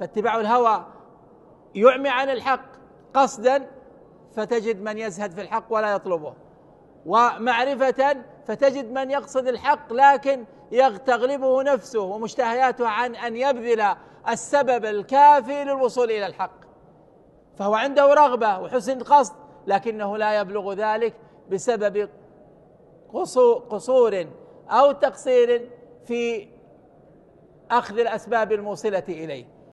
فاتباع الهوى يعمي عن الحق قصدا فتجد من يزهد في الحق ولا يطلبه ومعرفة فتجد من يقصد الحق لكن تغلبه نفسه ومشتهياته عن ان يبذل السبب الكافي للوصول الى الحق فهو عنده رغبه وحسن قصد لكنه لا يبلغ ذلك بسبب قصور او تقصير في اخذ الاسباب الموصله اليه